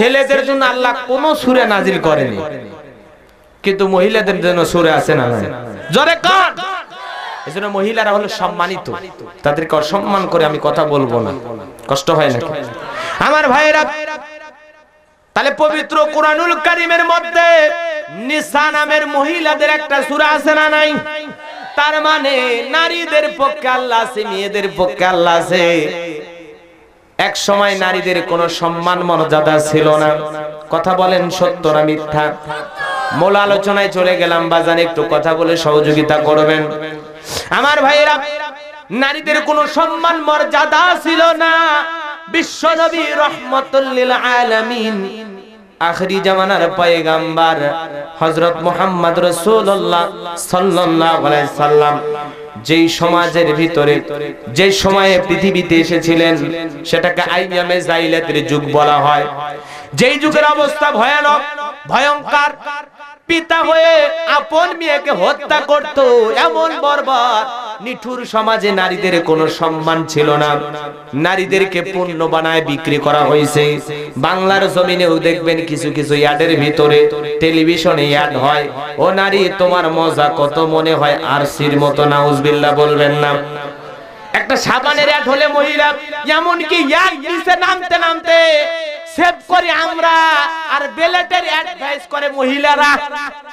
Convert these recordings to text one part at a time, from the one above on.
ছেলেদের জন্য আল্লাহ কোন সুরে নাজিল করেনি কিন্তু মহিলাদের জন্য সুরে আছে না জরে কান এজন্য মহিলারা হলো সম্মানিত তাদেরকে অসম্মান করে আমি কথা বলবো না কষ্ট হয় না আমার তাহলে পবিত্র কোরআনুল কারিমের মধ্যে নিসা নামের মহিলাদের একটা সূরা আছে না নাই তার মানে নারীদের পক্ষে আল্লাহ আছে মেয়েদের পক্ষে আল্লাহ আছে এক সময় নারীদের কোনো সম্মান মর্যাদা ছিল না কথা বলেন সত্য না মিথ্যা মূল আলোচনায় চলে গেলাম বাজান একটু কথা বলে সহযোগিতা করবেন আমার ভাইয়েরা নারীদের কোনো সম্মান মর্যাদা ছিল না বিশ্বনবী রহমতুল্লিল আলামিন আখরি জামানার পয়গাম্বার হযরত মুহাম্মদ রাসূলুল্লাহ সাল্লাল্লাহু আলাইহি সাল্লাম যেই সমাজের ভিতরে যে সময়ে পৃথিবীতে এসেছিলেন সেটাকে আইয়ামে জাইলাতের যুগ বলা হয় যেই যুগের অবস্থা ভয়ানক ভয়ঙ্কর পিতা হয়ে আপন মেয়েকে হত্যা করত এমন বরবার নিঠুর সমাজে নারীদের কোনো সম্মান ছিল না নারীদেরকে পণ্য বানায় বিক্রি করা হয়েছে বাংলার জমিনেও দেখবেন কিছু কিছু ইয়াডের ভিতরে টেলিভিশনে ইয়াড হয় ও নারী তোমার মজা কত মনে হয় আর সির মতো না উজবিল্লা বলবেন না একটা সাবানের অ্যাড হলে মহিলা এমনকি এক নিচে নামতে নামতে সেভ করি আমরা আর বেলেটের অ্যাডভাইস করে মহিলারা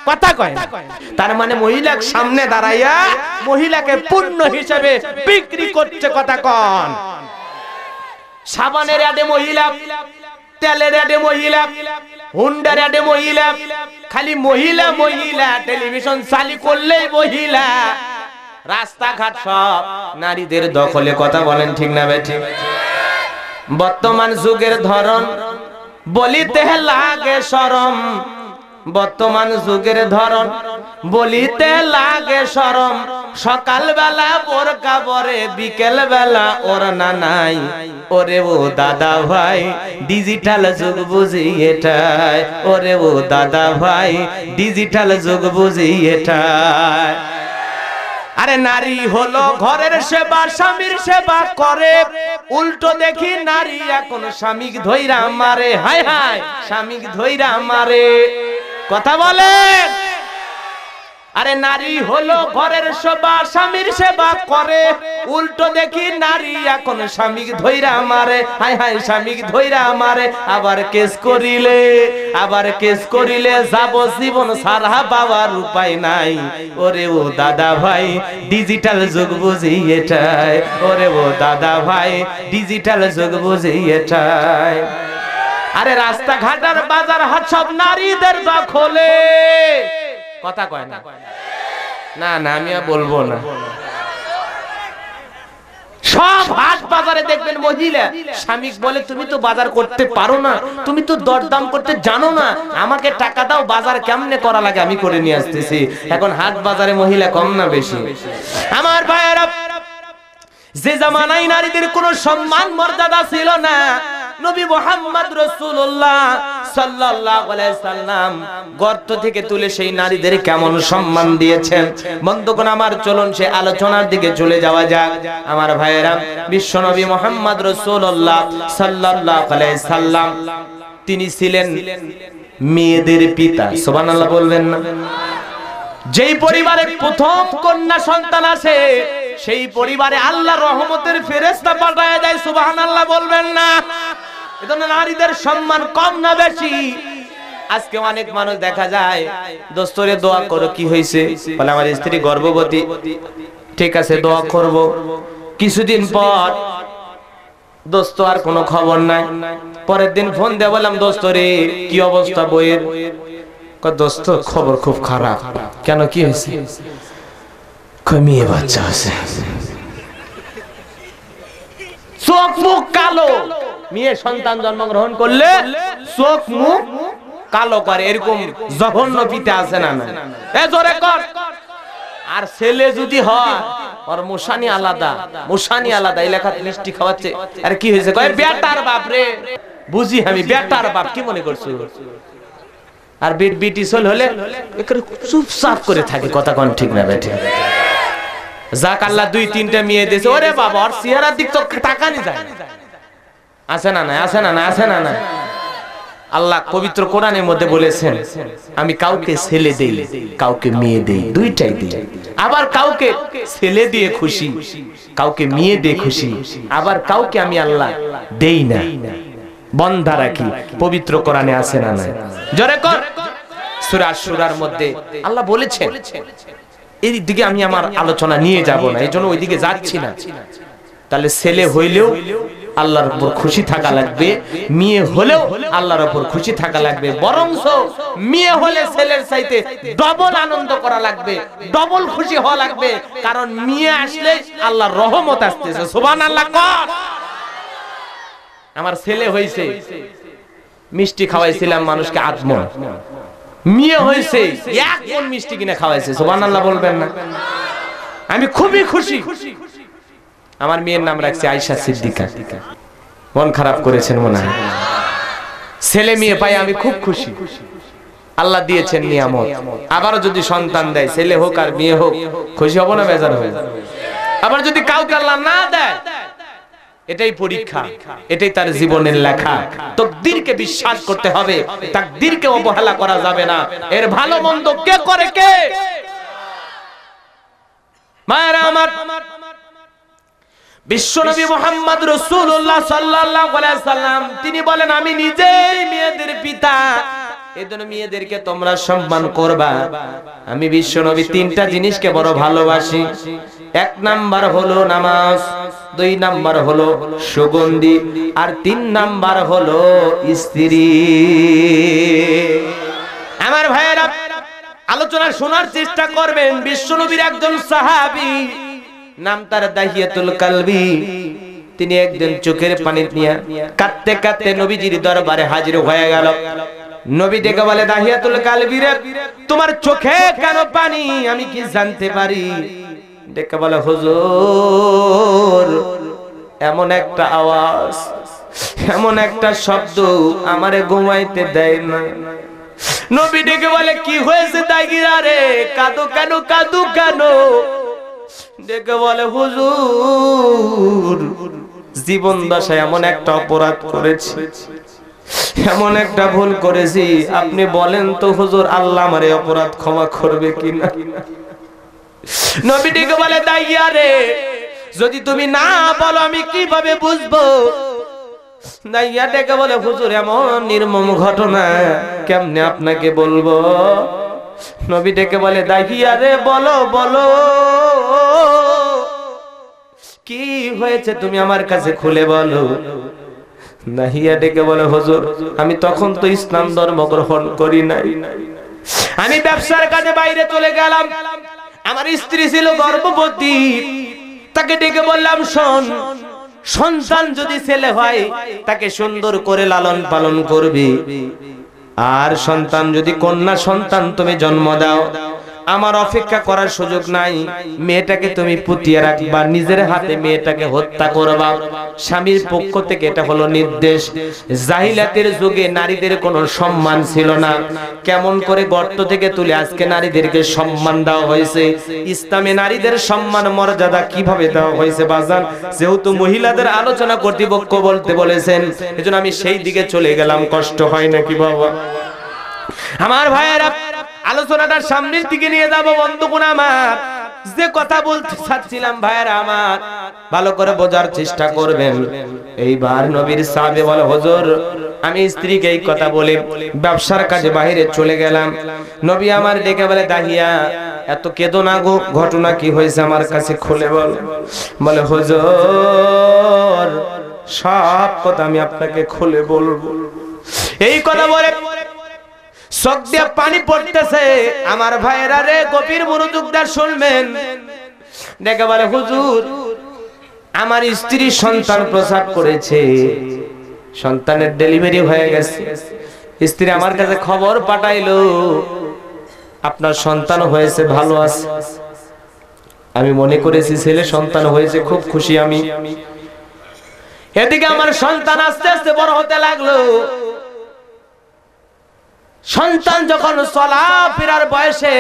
কথা কয় তার মানে মহিলা সামনে দাঁড়াইয়া মহিলাকে পূর্ণ হিসেবে বিক্রি করছে কথা কন সাবানের অ্যাডে মহিলা তেলের অ্যাডে মহিলা হুন্ডার অ্যাডে মহিলা খালি মহিলা মহিলা টেলিভিশন চালি করলেই মহিলা রাস্তাঘাট সব নারীদের দখলে কথা বলেন ঠিক না বেঠিক বর্তমান যুগের ধরন বলিতে লাগে শরম বর্তমান যুগের ধরন বলিতে লাগে শরম সকালবেলা ওর কাবরে বিকেল বেলা ওর নাই ওরে ও দাদা ভাই ডিজিটাল যুগ বুঝি এটাই ওরে ও দাদা ভাই ডিজিটাল যুগ বুঝি এটাই আরে নারী হলো ঘরের সেবা স্বামীর সেবা করে উল্টো দেখি নারী এখন স্বামীক ধৈরা মারে হায় হায় স্বামীক ধৈরা মারে কথা বলেন আরে নারী হলো ঘরের সেবা স্বামীর সেবা করে উল্টো দেখি নারী এখন স্বামীকে ধৈরা মারে হাই হাই স্বামীকে ধৈরা মারে আবার কেস করিলে আবার কেস করিলে যাব জীবন সারা বাবার উপায় নাই ওরে ও দাদা ভাই ডিজিটাল যুগ বুঝি এটাই ওরে ও দাদা ভাই ডিজিটাল যুগ বুঝি এটাই আরে রাস্তাঘাটার বাজার হাট সব নারীদের দখলে কথা কয় না না না আমি আর বলবো না সব হাট বাজারে দেখবেন মহিলা স্বামী বলে তুমি তো বাজার করতে পারো না তুমি তো দরদাম করতে জানো না আমাকে টাকা দাও বাজার কেমনে করা লাগে আমি করে নিয়ে আসতেছি এখন হাট বাজারে মহিলা কম না বেশি আমার ভাইয়েরা যে জামানায় নারীদের কোনো সম্মান মর্যাদা ছিল না নবী মোহাম্মদ রসুল্লাহ গর্ত থেকে তুলে সেই নারীদের কেমন সম্মান দিয়েছেন বন্ধুগণ আমার চলুন আলোচনার দিকে চলে যাওয়া যাক আমার ভাইয়েরা বিশ্বনবী সাল্লাম তিনি ছিলেন মেয়েদের পিতা সুবহানাল্লাহ বলবেন না যেই পরিবারে প্রথম কন্যা সন্তান আছে সেই পরিবারে আল্লাহ রহমতের ফেরেস্তা পাঠায় দেয় সুবহানাল্লাহ বলবেন না এজন্য নারীদের সম্মান কম না বেশি আজকে অনেক মানুষ দেখা যায় দোস্তরে দোয়া করো কি হয়েছে বলে আমার স্ত্রী গর্ভবতী ঠিক আছে দোয়া করব কিছুদিন পর দোস্ত আর কোনো খবর নাই পরের দিন ফোন দিয়ে বললাম দোস্ত রে কি অবস্থা বইয়ের দোস্ত খবর খুব খারাপ কেন কি হয়েছে কমিয়ে বাচ্চা হয়েছে চোখ মুখ কালো মেয়ে সন্তান জন্মগ্রহণ করলে চোখ মুখ কালো করে এরকম জঘন্য পিতা আছে না এ কর আর ছেলে যদি হয় ওর মশানি আলাদা মশানি আলাদা এলাকা মিষ্টি খাওয়াচ্ছে আর কি হয়েছে কয় বেটার বাপ রে বুঝি আমি বেটার বাপ কি মনে করছো আর বিট বিটি সোল হলে চুপচাপ করে থাকে কথা কোন ঠিক না বেটি যাক আল্লাহ দুই তিনটা মেয়ে দিয়েছে ওরে বাবা ওর চেহারার দিক তো তাকানি যায় আছে না না আছে না না আছে না না আল্লাহ পবিত্র কোরআনের মধ্যে বলেছেন আমি কাউকে ছেলে দেই কাউকে মেয়ে দেই দুইটাই দেই আবার কাউকে ছেলে দিয়ে খুশি কাউকে মেয়ে দিয়ে খুশি আবার কাউকে আমি আল্লাহ দেই না বন্ধা রাখি পবিত্র কোরআনে আছে না না জোরে কর সূরা সূরার মধ্যে আল্লাহ বলেছেন এই দিকে আমি আমার আলোচনা নিয়ে যাব না এজন্য ওইদিকে যাচ্ছি না তাহলে ছেলে হইলেও আল্লাহর উপর খুশি থাকা লাগবে মেয়ে হলেও আল্লাহর উপর খুশি থাকা লাগবে বরং মেয়ে হলে ছেলের চাইতে ডবল আনন্দ করা লাগবে ডবল খুশি হওয়া লাগবে কারণ মেয়ে আসলে আল্লাহর রহমত আসতেছে সুবান আল্লাহ আমার ছেলে হয়েছে মিষ্টি খাওয়াইছিলাম মানুষকে আত্ম মেয়ে হয়েছে এক মিষ্টি কিনে খাওয়াইছে সুবান আল্লাহ বলবেন না আমি খুবই খুশি আমার মেয়ের নাম রাখছি আয়সা সিদ্দিকা মন খারাপ করেছেন মনে হয় ছেলে মেয়ে পাই আমি খুব খুশি আল্লাহ দিয়েছেন নিয়ামত আবারও যদি সন্তান দেয় ছেলে হোক আর মেয়ে হোক খুশি হবো না বেজার হয়ে আবার যদি কাউকে আল্লাহ না দেয় এটাই পরীক্ষা এটাই তার জীবনের লেখা তকদিরকে বিশ্বাস করতে হবে তাকদিরকে অবহেলা করা যাবে না এর ভালো মন্দ কে করে কে মায়েরা আমার বিশ্বনবী মোহাম্মদ রসুল্লাহ সাল্লাম তিনি বলেন আমি নিজেই মেয়েদের পিতা এজন্য মেয়েদেরকে তোমরা সম্মান করবা আমি বিশ্বনবী তিনটা জিনিসকে বড় ভালোবাসি এক নাম্বার নামাজ দুই নাম্বার সুগন্ধি আর তিন নাম্বার হলো স্ত্রী আমার ভাইয়েরা আলোচনা শোনার চেষ্টা করবেন বিশ্বনবীর একজন সাহাবী নাম তার দাহিয়াতুল কালবি তিনি একজন চোখের পানি নিয়ে কাঁদতে কাঁদতে নবীজির দরবারে হাজির হয়ে গেল নবী ডেকে বলে দাহিয়াতুল কালবি রে তোমার চোখে কেন পানি আমি কি জানতে পারি ডেকে বলে হুজুর এমন একটা আওয়াজ এমন একটা শব্দ আমারে ঘুমাইতে দেয় না নবী ডেকে বলে কি হয়েছে দাগিরা রে কাঁদো কেন কাঁদো কেন ডেকে বলে হুজুর জীবন দশায় এমন একটা অপরাধ করেছি এমন একটা ভুল করেছি আপনি বলেন তো হুজুর আল্লাহ আমার অপরাধ ক্ষমা করবে কিনা নবীটিকে বলে দাইয়া রে যদি তুমি না বলো আমি কিভাবে বুঝবো দাইয়া ডেকে বলে হুজুর এমন নির্মম ঘটনা কেমনে আপনাকে বলবো নবী ডেকে বলে দাহিয়া রে বলো বলো কি হয়েছে তুমি আমার কাছে খুলে বলো দাহিয়া ডেকে বলে হজুর আমি তখন তো ইসলাম ধর্ম গ্রহণ করি নাই আমি ব্যবসার কাজে বাইরে চলে গেলাম আমার স্ত্রী ছিল গর্ভবতী তাকে ডেকে বললাম শোন সন্তান যদি ছেলে হয় তাকে সুন্দর করে লালন পালন করবি আর সন্তান যদি কন্যা সন্তান তুমি জন্ম দাও আমার অপেক্ষা করার সুযোগ নাই মেয়েটাকে তুমি পুতিয়ে রাখবা নিজের হাতে মেয়েটাকে হত্যা করবা স্বামীর পক্ষ থেকে এটা হলো নির্দেশ জাহিলাতের যুগে নারীদের কোনো সম্মান ছিল না কেমন করে গর্ত থেকে তুলে আজকে নারীদেরকে সম্মান দেওয়া হয়েছে ইসলামে নারীদের সম্মান মর্যাদা কিভাবে দেওয়া হয়েছে বাজান যেহেতু মহিলাদের আলোচনা কর্তৃপক্ষ বলতে বলেছেন এজন্য আমি সেই দিকে চলে গেলাম কষ্ট হয় নাকি বাবা আমার ভাইয়েরা আলোচনাটা সামনের দিকে নিয়ে যাব বন্ধু আমার যে কথা বলতে চাচ্ছিলাম ভাইয়ের আমার ভালো করে বোঝার চেষ্টা করবেন এইবার নবীর সাহাবে বলে হজুর আমি স্ত্রীকে এই কথা বলি ব্যবসার কাজে বাহিরে চলে গেলাম নবী আমার ডেকে বলে দাহিয়া এত কেদো না গো ঘটনা কি হয়েছে আমার কাছে খুলে বল বলে হজুর সব কথা আমি আপনাকে খুলে বলবো এই কথা বলে চোখ দিয়ে পানি পড়তেছে আমার ভাইরা রে গভীর মনোযোগদার শুনবেন দেখে হুজুর আমার স্ত্রী সন্তান প্রসাব করেছে সন্তানের ডেলিভারি হয়ে গেছে স্ত্রী আমার কাছে খবর পাঠাইলো আপনার সন্তান হয়েছে ভালো আছে আমি মনে করেছি ছেলে সন্তান হয়েছে খুব খুশি আমি এদিকে আমার সন্তান আস্তে আস্তে বড় হতে লাগলো সন্তান যখন চলা ফেরার বয়সে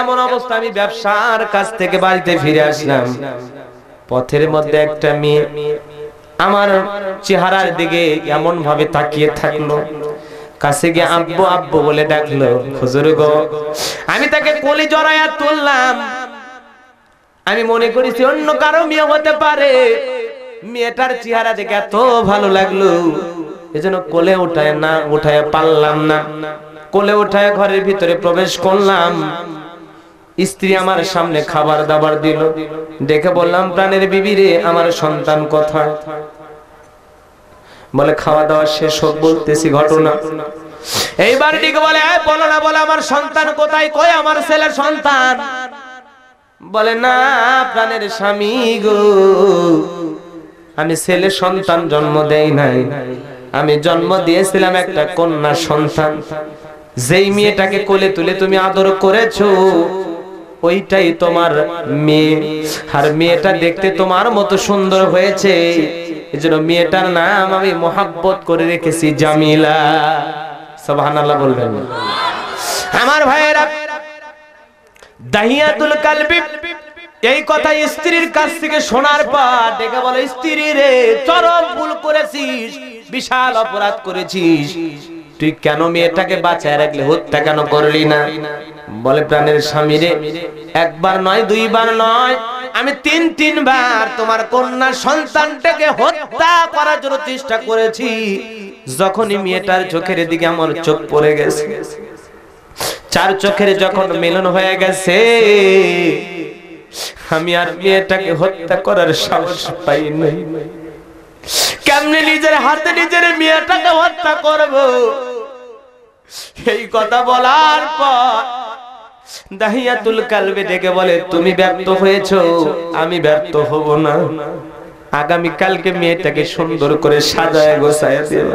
এমন অবস্থা আমি ব্যবসার কাছ থেকে বাড়িতে ফিরে আসলাম পথের মধ্যে একটা মেয়ে আমার চেহারার দিকে এমন ভাবে তাকিয়ে থাকলো কাছে গিয়ে আব্বু আব্বু বলে ডাকলো হুজুর গো আমি তাকে কলি জড়াইয়া তুললাম আমি মনে করেছি অন্য কারো মেয়ে হতে পারে মেয়েটার চেহারা দেখে এত ভালো লাগলো এজন্য কোলে উঠায় না উঠায় পারলাম না কোলে উঠায় ঘরের ভিতরে প্রবেশ করলাম স্ত্রী আমার সামনে খাবার দাবার দিল দেখে বললাম প্রাণের বিবিরে আমার সন্তান কথা বলে খাওয়া দাওয়া শেষ হোক বলতেছি ঘটনা এইবার ডেকে বলে বলো না বলে আমার সন্তান কোথায় কয় আমার ছেলের সন্তান বলে না প্রাণের স্বামী গো আমি ছেলে সন্তান জন্ম দেই নাই আমি জন্ম দিয়েছিলাম একটা কন্যা সন্তান যেই মেয়েটাকে কোলে তুলে তুমি আদর করেছো ওইটাই তোমার মেয়ে আর মেয়েটা দেখতে তোমার মতো সুন্দর হয়েছে এজন্য মেয়েটার নাম আমি মহাব্বত করে রেখেছি জামিলা সুবহানাল্লাহ বলবেন আমার ভাইয়েরা দাহিয়াতুল কালবি এই কথা স্ত্রীর কাছ থেকে শোনার পর দেখে বলে স্ত্রী রে চরম ভুল করেছিস বিশাল অপরাধ করেছিস তুই কেন মেয়েটাকে বাঁচায় রাখলে হত্যা কেন করলি না বলে প্রাণের স্বামী রে একবার নয় দুইবার নয় আমি তিন তিনবার তোমার কন্যা সন্তানটাকে হত্যা করার জন্য চেষ্টা করেছি যখনই মেয়েটার চোখের দিকে আমার চোখ পড়ে গেছে চার চোখের যখন মিলন হয়ে গেছে আমি আর মেয়েটাকে হত্যা করার সাহস পাই নাই কেমনে নিজের হাতে নিজের মেয়েটাকে হত্যা করবো এই কথা বলার পর দাহিয়াতুল কালবে ডেকে বলে তুমি ব্যর্থ হয়েছ আমি ব্যর্থ হব না আগামী কালকে মেয়েটাকে সুন্দর করে সাজায় গোছায় দেব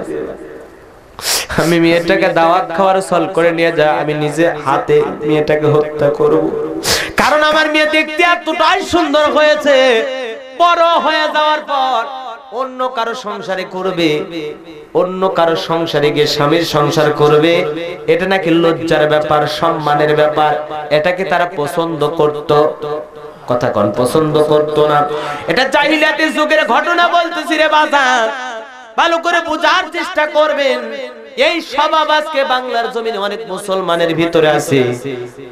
আমি মেয়েটাকে দাওয়াত খাওয়ার সল করে নিয়ে যা আমি নিজে হাতে মেয়েটাকে হত্যা করব কারণ আমার মেয়ে দেখতে এতটাই সুন্দর হয়েছে বড় হয়ে যাওয়ার পর অন্য কারো সংসারে করবে অন্য কারো সংসারে গিয়ে স্বামীর সংসার করবে এটা নাকি লজ্জার ব্যাপার সম্মানের ব্যাপার এটাকে তারা পছন্দ করত কথা কন পছন্দ করত না এটা জাহিলাতের যুগের ঘটনা বলতেছি রে বাজা ভালো করে বোঝার চেষ্টা করবেন এই স্বভাব আজকে বাংলার জমিনে অনেক মুসলমানের ভিতরে আছে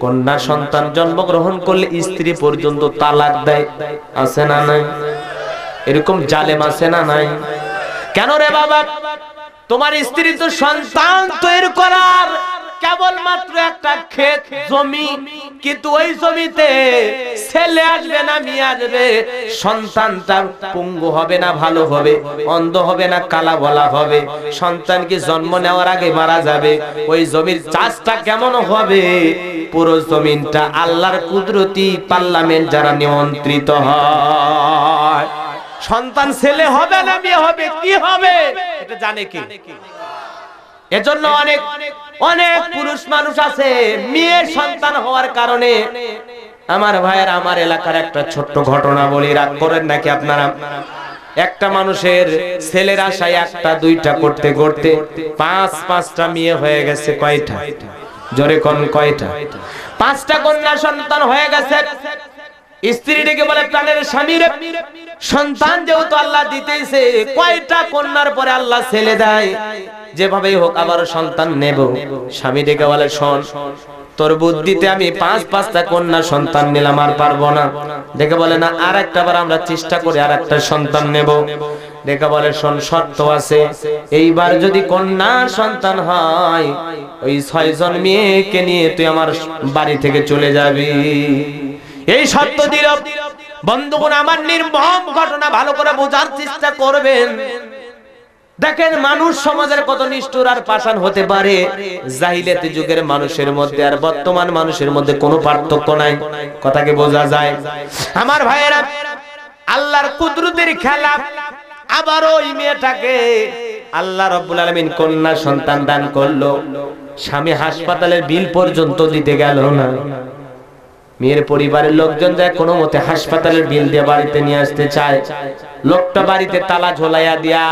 কন্যা সন্তান জন্মগ্রহণ করলে স্ত্রী পর্যন্ত তালাক দেয় আছে না নাই এরকম জালে মাসে না নাই কেন রে বাবা তোমার স্ত্রী তো সন্তান তৈরি করার কেবলমাত্র একটা ক্ষেত জমি কিন্তু ওই জমিতে ছেলে আসবে না মেয়ে আসবে সন্তানটা পঙ্গু হবে না ভালো হবে অন্ধ হবে না কালা বলা হবে সন্তান কি জন্ম নেওয়ার আগে মারা যাবে ওই জমির চাষটা কেমন হবে পুরো জমিনটা আল্লাহর কুদরতি পার্লামেন্ট যারা নিয়ন্ত্রিত হয় সন্তান ছেলে হবে না মেয়ে হবে কি হবে এটা জানে কি এজন্য অনেক অনেক পুরুষ মানুষ আছে মেয়ে সন্তান হওয়ার কারণে আমার ভাইয়ের আমার এলাকার একটা ছোট্ট ঘটনা বলি রাগ করেন নাকি আপনারা একটা মানুষের ছেলের আশায় একটা দুইটা করতে করতে পাঁচ পাঁচটা মেয়ে হয়ে গেছে কয়টা জরে কন কয়টা পাঁচটা কন্যা সন্তান হয়ে গেছে স্ত্রীটাকে বলে প্রাণের স্বামীর সন্তান যেহেতু আল্লাহ দিতেছে কয়টা কন্যার পরে আল্লাহ ছেলে দেয় যেভাবে হোক আবার সন্তান নেব স্বামী ডেকে বলে শোন তোর বুদ্ধিতে আমি পাঁচ পাঁচটা কন্যা সন্তান নিলাম আর পারবো না দেখে বলে না আর একটা বার আমরা চেষ্টা করি আর একটা সন্তান নেব দেখে বলে শোন শর্ত আছে এইবার যদি কন্যা সন্তান হয় ওই ছয়জন মেয়েকে নিয়ে তুই আমার বাড়ি থেকে চলে যাবি এই সত্য দিল বন্ধুগণ আমার নির্মম ঘটনা ভালো করে বোঝার চেষ্টা করবেন দেখেন মানুষ সমাজের কত নিষ্ঠুর আর পাশান হতে পারে জাহিলিয়াতি যুগের মানুষের মধ্যে আর বর্তমান মানুষের মধ্যে কোনো পার্থক্য নাই কথাকে বোঝা যায় আমার ভাইয়েরা আল্লাহর কুদরতের খেলা আবার ওই মেয়েটাকে আল্লাহ রব্বুল আলামিন কন্যা সন্তান দান করলো স্বামী হাসপাতালের বিল পর্যন্ত দিতে গেল না মেয়ের পরিবারের লোকজন যায় কোনো মতে হাসপাতালের বিল দিয়ে বাড়িতে নিয়ে আসতে চায় লোকটা বাড়িতে তালা ঝোলাইয়া দিয়া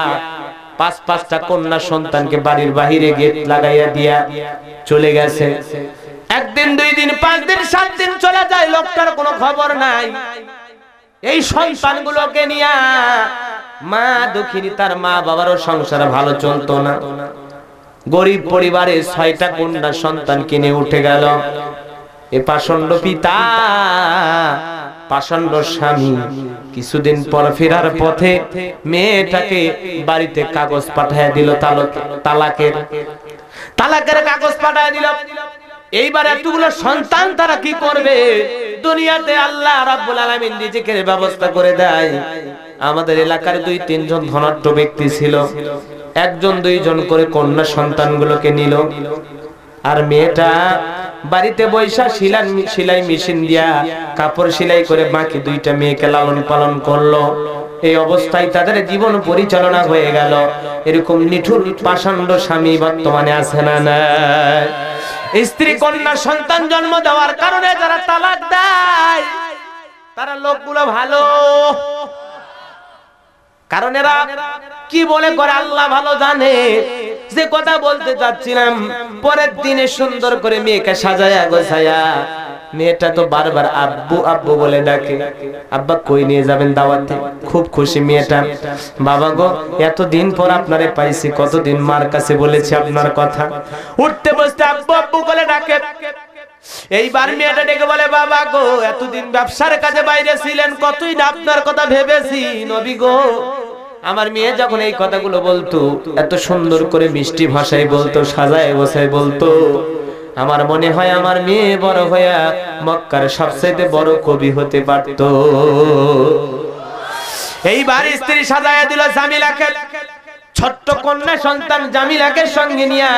পাঁচ পাঁচটা কন্যা সন্তানকে বাড়ির বাহিরে গেট লাগাইয়া দিয়া চলে গেছে একদিন দুই দিন পাঁচ দিন সাত দিন চলে যায় লোকটার কোনো খবর নাই এই সন্তানগুলোকে নিয়া মা দুঃখিনী তার মা বাবারও সংসার ভালো চলতো না গরিব পরিবারে ছয়টা কন্যা সন্তান কিনে উঠে গেল এ পাষণ্ড পিতা পাষণ্ড স্বামী কিছুদিন পর ফেরার পথে মেয়েটাকে বাড়িতে কাগজ পাঠায় দিল তালাকের তালাকের কাগজ পাঠায় দিল এইবার এতগুলো সন্তান তারা কি করবে দুনিয়াতে আল্লাহ রাব্বুল আলামিন নিজেকে ব্যবস্থা করে দেয় আমাদের এলাকার দুই তিনজন ধনাঢ্য ব্যক্তি ছিল একজন দুইজন করে কন্যা সন্তানগুলোকে নিল আর মেয়েটা বাড়িতে বৈশা সিলাই সিলাই মেশিন দিয়া কাপড় সিলাই করে বাকি দুইটা মেয়েকে লালন পালন করলো এই অবস্থায় তাদের জীবন পরিচালনা হয়ে গেল এরকম নিঠুর পাষাণ্ড স্বামী বর্তমানে আছে না স্ত্রী কন্যা সন্তান জন্ম দেওয়ার কারণে যারা তালাক দেয় তারা লোকগুলো ভালো কারণ এরা কি বলে করে আল্লাহ ভালো জানে যে কথা বলতে চাচ্ছিলাম পরের দিনে সুন্দর করে মেয়েকে সাজায়া গোছায়া মেয়েটা তো বারবার আব্বু আব্বু বলে ডাকে আব্বা কই নিয়ে যাবেন দাওয়াতে খুব খুশি মেয়েটা বাবা গো এত দিন পর আপনারে পাইছি কতদিন মার কাছে বলেছি আপনার কথা উঠতে বসতে আব্বু আব্বু বলে ডাকে এইবার মেয়েটা ডেকে বলে বাবা গো এতদিন ব্যবসার কাজে বাইরে ছিলেন কতই না আপনার কথা ভেবেছি নবী গো আমার মেয়ে যখন এই কথাগুলো বলতো এত সুন্দর করে মিষ্টি ভাষায় বলতো সাজায় বসায় বলতো আমার মনে হয় আমার মেয়ে বড় হইয়া মক্কার সবচেয়ে বড় কবি হতে পারত এইবার স্ত্রী সাজায় দিল জামিলাকে ছোট্ট কন্যা সন্তান জামিলাকে সঙ্গে নিয়া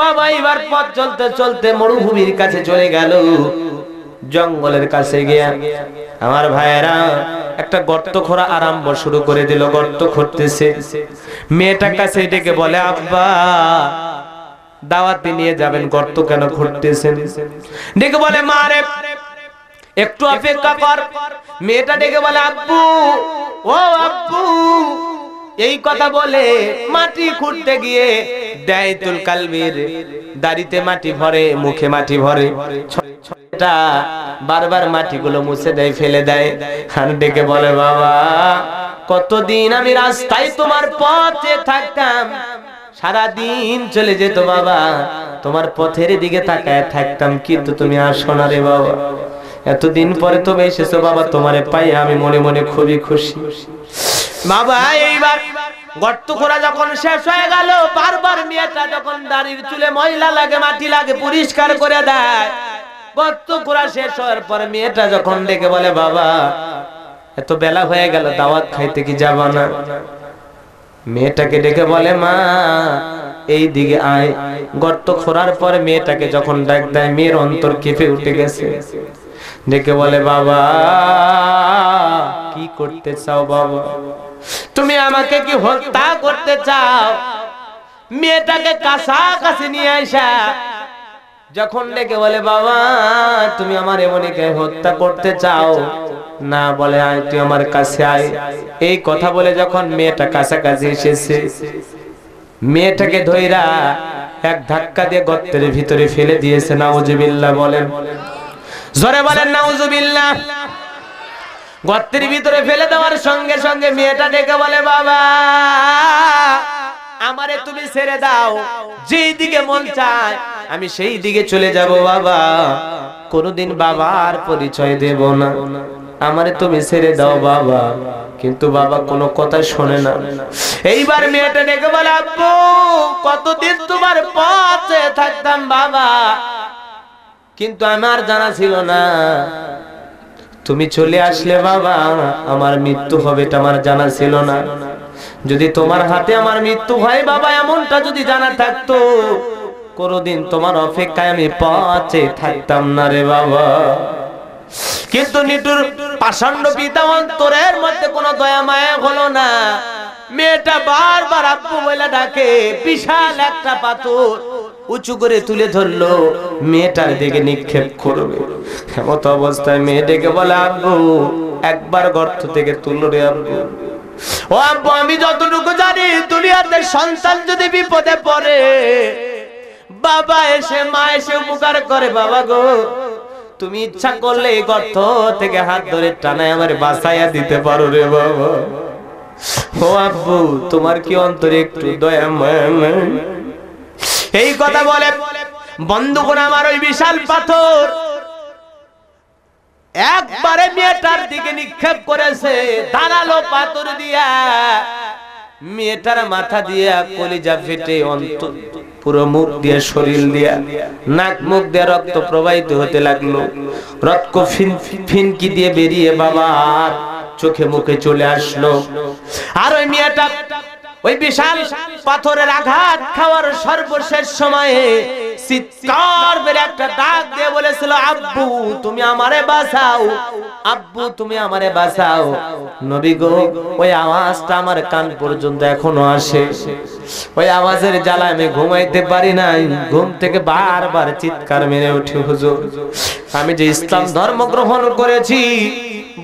বাবা এবার পথ চলতে চলতে মরুভূমির কাছে চলে গেল জঙ্গলের কাছে গিয়া আমার ভাইয়েরা একটা গর্ত খোরা আরম্ভ শুরু করে দিল গর্ত খুঁড়তেছে মেয়েটা কাছে ডেকে বলে আব্বা দাওয়াতে নিয়ে যাবেন গর্ত কেন খুঁড়তেছেন ডেকে বলে মারে একটু অপেক্ষা কর মেয়েটা ডেকে বলে আব্বু ও আব্বু এই কথা বলে মাটি খুঁড়তে গিয়ে দায়তুল কালবীর দাড়িতে মাটি ভরে মুখে মাটি ভরে এটা বারবার মাটিগুলো মুছে দেয় ফেলে দেয় আর ডেকে বলে বাবা কতদিন আমি রাস্তায় তোমার পথে থাকতাম চলে যেত বাবা তোমার পথের দিকে তাকায় থাকতাম কিন্তু তুমি আসো না রে বাবা এতদিন পরে তো এসেছো বাবা তোমারে পাই আমি মনে মনে খুবই খুশি বাবা এইবার গর্ত করা যখন শেষ হয়ে গেল বারবার মেয়েটা যখন চুলে ময়লা লাগে মাটি লাগে পরিষ্কার করে দেয় গত্ত ঘোরা শেষ হওয়ার পরে মেয়েটা যখন ডেকে বলে বাবা এত বেলা হয়ে গেল দাওয়াত খাইতে কি যাব না মেয়েটাকে ডেকে বলে মা এই দিকে আয় গর্ত খোরার পর মেয়েটাকে যখন ডাক দেয় মেয়ের অন্তর কেঁপে উঠে গেছে ডেকে বলে বাবা কি করতে চাও বাবা তুমি আমাকে কি হত্যা করতে চাও মেয়েটাকে কাছাকাছি নিয়ে আসা যখন ডেকে বলে বাবা তুমি আমার এমনিকে হত্যা করতে চাও না বলে আয় তুই আমার কাছে আয় এই কথা বলে যখন মেয়েটা কাছাকাছি এসেছে মেয়েটাকে ধইরা এক ধাক্কা দিয়ে গর্তের ভিতরে ফেলে দিয়েছে নাউজুবিল্লাহ বলেন জোরে বলেন নাউজুবিল্লাহ গর্তের ভিতরে ফেলে দেওয়ার সঙ্গে সঙ্গে মেয়েটা ডেকে বলে বাবা আমারে তুমি ছেড়ে দাও যেই দিকে মন চায় আমি সেই দিকে চলে যাব বাবা কোনদিন বাবার পরিচয় দেব না আমারে তুমি ছেড়ে দাও বাবা কিন্তু বাবা কোনো কথা শোনে না এইবার মেয়েটা ডেকে বলে আব্বু কতদিন তোমার পথে থাকতাম বাবা কিন্তু আমার জানা ছিল না তুমি চলে আসলে বাবা আমার মৃত্যু হবে এটা আমার জানা ছিল না যদি তোমার হাতে আমার মৃত্যু হয় বাবা এমনটা যদি জানা থাকতো কোনদিন তোমার অপেক্ষায় আমি পাঁচে থাকতাম না রে বাবা কিন্তু নিটুর প্রাচন্ড পিতা অন্তরের মধ্যে কোনো দয়া মায়া হলো না মেয়েটা বারবার আব্বু বলে ডাকে বিশাল একটা পাথর উঁচু করে তুলে ধরলো মেয়েটার দিকে নিক্ষেপ করবে এমত অবস্থায় মেয়ে ডেকে বলে আব্বু একবার গর্ত থেকে তুলো রে আব্বু ও আব্বু আমি যতটুকু জানি দুনিয়াতে সন্তান যদি বিপদে পড়ে বাবা এসে মা এসে উপকার করে বাবা গো তুমি ইচ্ছা করলে এই গর্ত থেকে হাত ধরে টানায় আমার বাসায়া দিতে পারো রে বাবা ও আব্বু তোমার কি অন্তরে একটু দয়া এই কথা বলে বন্ধু আমার ওই বিশাল পাথর একবারে মেয়েটার দিকে নিক্ষেপ করেছে দাঁড়ালো পাথর দিয়া মেয়েটার মাথা দিয়া কলিজা ফেটে অন্ত পুরো মুখ দিয়ে শরীর দিয়া নাক মুখ দিয়ে রক্ত প্রবাহিত হতে লাগলো রক্ত ফিনকি দিয়ে বেরিয়ে বাবা চোখে মুখে চলে আসলো আর ওই মেয়েটা ওই বিশাল পাথরের আঘাত খাওয়ার সর্বশেষ সময়ে চিৎকার একটা ডাক দিয়ে বলেছিল আব্বু তুমি আমারে বাঁচাও আব্বু তুমি আমারে বাঁচাও নবী গো ওই আওয়াজটা আমার কান পর্যন্ত এখনো আসে ওই আওয়াজের জ্বালা আমি ঘুমাইতে পারি নাই ঘুম থেকে বারবার চিৎকার মেরে উঠে হুজুর আমি যে ইসলাম ধর্ম গ্রহণ করেছি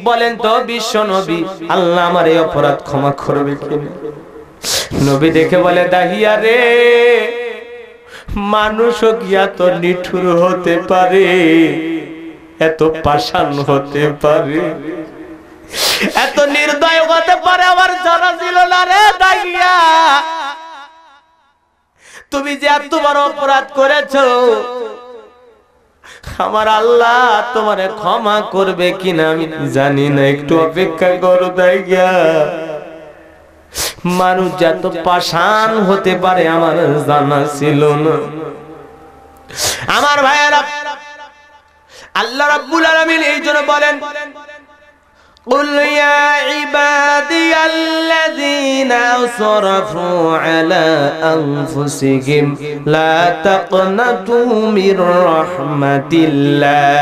বলেন তো বিশ্ব নবী আল্লাহ আমার এই অপরাধ ক্ষমা করবে কিনা নবী দেখে বলে দাহিয়া রে মানুষও কি এত নিঠুর হতে পারে এত পাষাণ হতে পারে এত নির্দয় হতে পারে আমার জানা ছিল না রে দাহিয়া তুমি যে এত বড় অপরাধ করেছ আমার আল্লাহ তোমারে ক্ষমা করবে কিনা আমি জানি না একটু অপেক্ষা করো দাগিয়া মানুষ যত পাষাণ হতে পারে আমার জানা ছিল না আমার ভাইয়েরা আল্লাহ রাব্বুল আলামিন এই জন্য বলেন قل يا عبادي الذين أسرفوا على أنفسهم لا تقنطوا من رحمة الله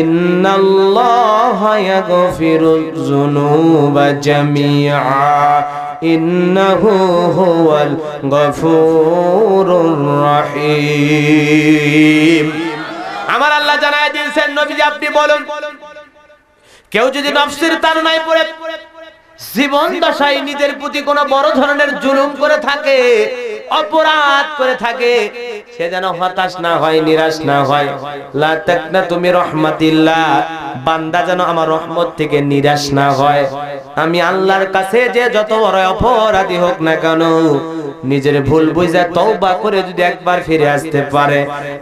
إن الله يغفر الذنوب جميعا إنه هو الغفور الرحيم আমার আল্লাহ জানায় দিয়েছেন নবীজি আপনি বলুন কেউ যদি নফসির তার নাই পড়ে জীবন দশায় নিজের প্রতি কোনো বড় ধরনের জুলুম করে থাকে অপরাধ করে থাকে সে যেন হতাশ না হয় নিরাশ না হয় না তুমি রহমাতিল্লাহ বান্দা যেন আমার রহমত থেকে নিরাশ না হয় আমি আল্লাহর কাছে যে যত বড় অপরাধী হোক না কেন নিজের ভুল বুঝে তওবা করে যদি একবার ফিরে আসতে পারে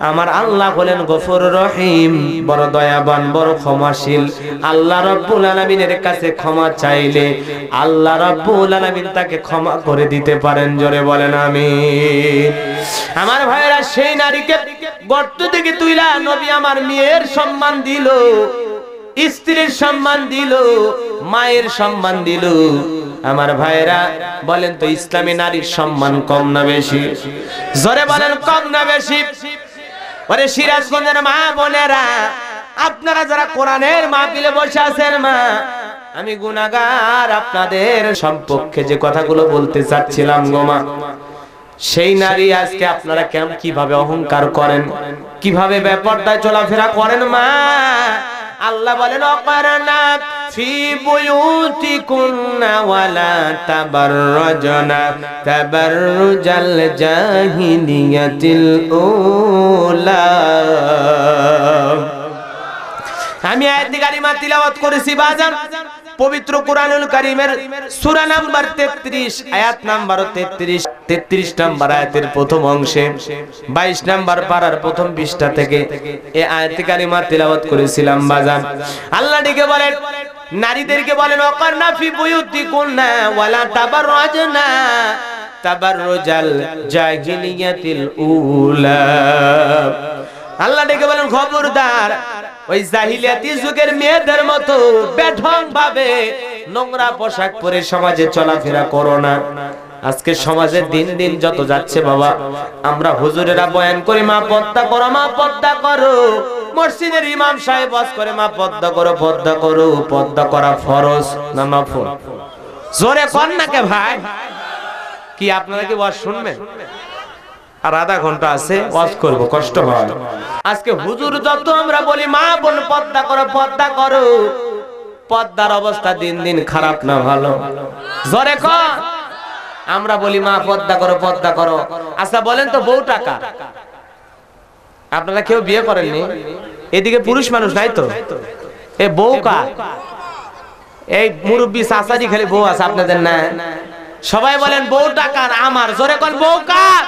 আমার আল্লাহ হলেন গফুর রহিম বড় দয়াবান বড় ক্ষমাশীল আল্লাহ রাব্বুল আলামিনের কাছে ক্ষমা চাইলে আল্লাহ রাব্বুল আলামিন তাকে ক্ষমা করে দিতে পারেন জোরে বলেন আমি আমার ভাইয়েরা সেই নারীকে গর্ত থেকে তুইলা নবী আমার মেয়ের সম্মান দিল স্ত্রীর সম্মান দিল মায়ের সম্মান দিল আমার ভাইরা বলেন তো ইসলামী নারীর সম্মান কম না বেশি জোরে বলেন কম না বেশি বলে সিরাজগঞ্জের মা বোনেরা আপনারা যারা কোরআনের মাহফিলে বসে আছেন মা আমি গুনাগার আপনাদের সম্পর্কে যে কথাগুলো বলতে চাচ্ছিলাম গোমা সেই নারী আজকে আপনারা কেমন কিভাবে অহংকার করেন কিভাবে ব্যাপারটায় চলাফেরা করেন মা আল্লাহ বলেন অকারণা ফি বুয়ুতিকুন্না ওয়ালা তাবাররাজনা তাবাররুজাল জাহিলিয়াতিল উলা আমি আয়াত কারিমা তিলাওয়াত করেছি বাজান পবিত্র কোরআনুল কারীমের সূরা নাম্বার 33 আয়াত নাম্বার 33 33 নাম্বার আয়াতের প্রথম অংশে 22 নাম্বার পারার প্রথম পৃষ্ঠা থেকে এই আয়াত কারিমা তেলাওয়াত করেছিলাম বাজান আল্লাহ ডেকে বলেন নারীদেরকে বলেন অকারনা ফি না ওয়ালা তাবাররাজনা তাবাররুজাল জাহিলিয়াতিল উলা আল্লাহ ডেকে বলেন খবরদার ওই জাহিলিয়াতি যুগের মেয়েদের মতো বেঠন ভাবে নোংরা পোশাক পরে সমাজে চলাফেরা করো না আজকে সমাজে দিন দিন যত যাচ্ছে বাবা আমরা হুজুরেরা বয়ান করি মা পদ্মা করো মা পদ্মা করো মসজিদের ইমাম সাহেব বাস করে মা পদ্মা করো পদ্মা করো পদ্মা করা ফরজ না নফল জোরে কর না কে ভাই কি আপনারা কি বস শুনবেন আর আধা ঘন্টা আছে ওয়াজ করব কষ্ট হয় আজকে হুজুর যত আমরা বলি মা বোন পর্দা করো পর্দা করো পর্দার অবস্থা দিন দিন খারাপ না ভালো জরে ক আমরা বলি মা পর্দা করো পর্দা করো আচ্ছা বলেন তো বউ টাকা আপনারা কেউ বিয়ে করেননি এদিকে পুরুষ মানুষ নাই তো এ বউ কা এই মুরব্বী চাচারি খালি বউ আছে আপনাদের না সবাই বলেন বউ টাকার আমার জোরে কর বউ কার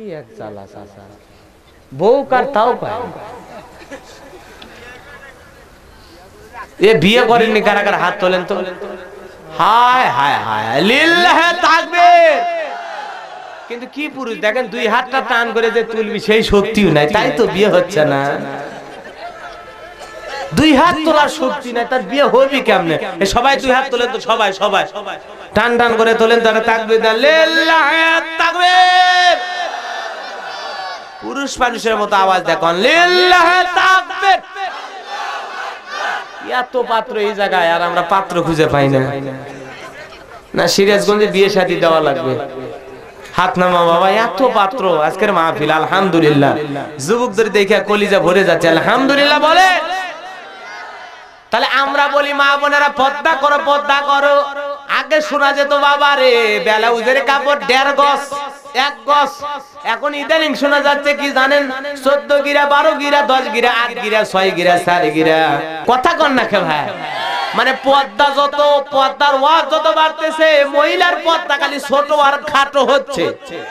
কি এক চালা চাচা বউ কার তাও পায় এ বিয়ে করেননি কারা কারা হাত তোলেন তো হায় হায় হায় লিল্লাহে থাকবে কিন্তু কি পুরুষ দেখেন দুই হাতটা টান করে যে তুলবি সেই শক্তিও নাই তাই তো বিয়ে হচ্ছে না দুই হাত তোলার শক্তি নাই তার বিয়ে হবি কেমনে সবাই দুই হাত তোলেন তো সবাই সবাই টান টান করে তোলেন তারা তাকবে তাকবে পুরুষ মানুষের মতো আওয়াজ দেখুন এত পাত্র এই জায়গায় আর আমরা পাত্র খুঁজে পাই না না সিরাজগঞ্জে বিয়ে শাদি দেওয়া লাগবে হাত নামা বাবা এত পাত্র আজকের মাহফিল আলহামদুলিল্লাহ যুবকদের দেখে কলিজা ভরে যাচ্ছে আলহামদুলিল্লাহ বলে তাহলে আমরা বলি মা বোনেরা পদ্মা করো পদ্মা করো আগে শোনা যেত বাবা রে বেলা উজের কাপড় দেড় গস এক গস এখন ইদানিং শোনা যাচ্ছে কি জানেন চোদ্দ গিরা বারো গিরা দশ গিরা আট গিরা ছয় গিরা চার গিরা কথা কন না কে ভাই মানে পদ্মা যত পদ্মার ওয়াজ যত বাড়তেছে মহিলার পদ্মা খালি ছোট আর খাটো হচ্ছে